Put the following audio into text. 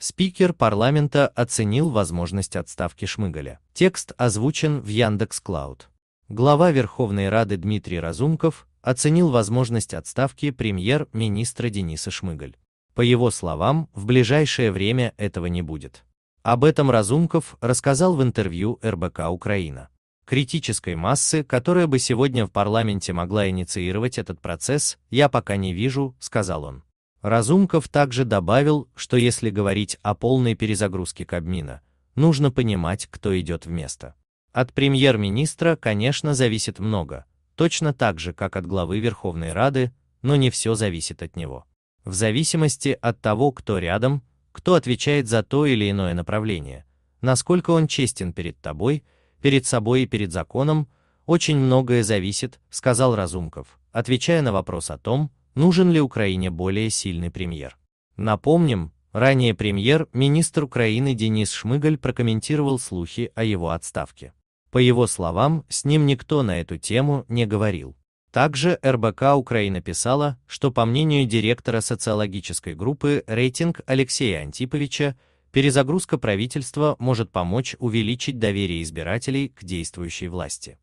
Спикер парламента оценил возможность отставки Шмыгаля. Текст озвучен в Яндекс.Клауд. Глава Верховной Рады Дмитрий Разумков оценил возможность отставки премьер-министра Дениса Шмыгаль. По его словам, в ближайшее время этого не будет. Об этом Разумков рассказал в интервью РБК «Украина». Критической массы, которая бы сегодня в парламенте могла инициировать этот процесс, я пока не вижу, сказал он. Разумков также добавил, что если говорить о полной перезагрузке Кабмина, нужно понимать, кто идет вместо. От премьер-министра, конечно, зависит много, точно так же, как от главы Верховной Рады, но не все зависит от него. В зависимости от того, кто рядом, кто отвечает за то или иное направление, насколько он честен перед тобой, перед собой и перед законом, очень многое зависит, сказал Разумков, отвечая на вопрос о том, нужен ли Украине более сильный премьер. Напомним, ранее премьер-министр Украины Денис Шмыгаль прокомментировал слухи о его отставке. По его словам, с ним никто на эту тему не говорил. Также РБК Украина писала, что по мнению директора социологической группы рейтинг Алексея Антиповича, перезагрузка правительства может помочь увеличить доверие избирателей к действующей власти.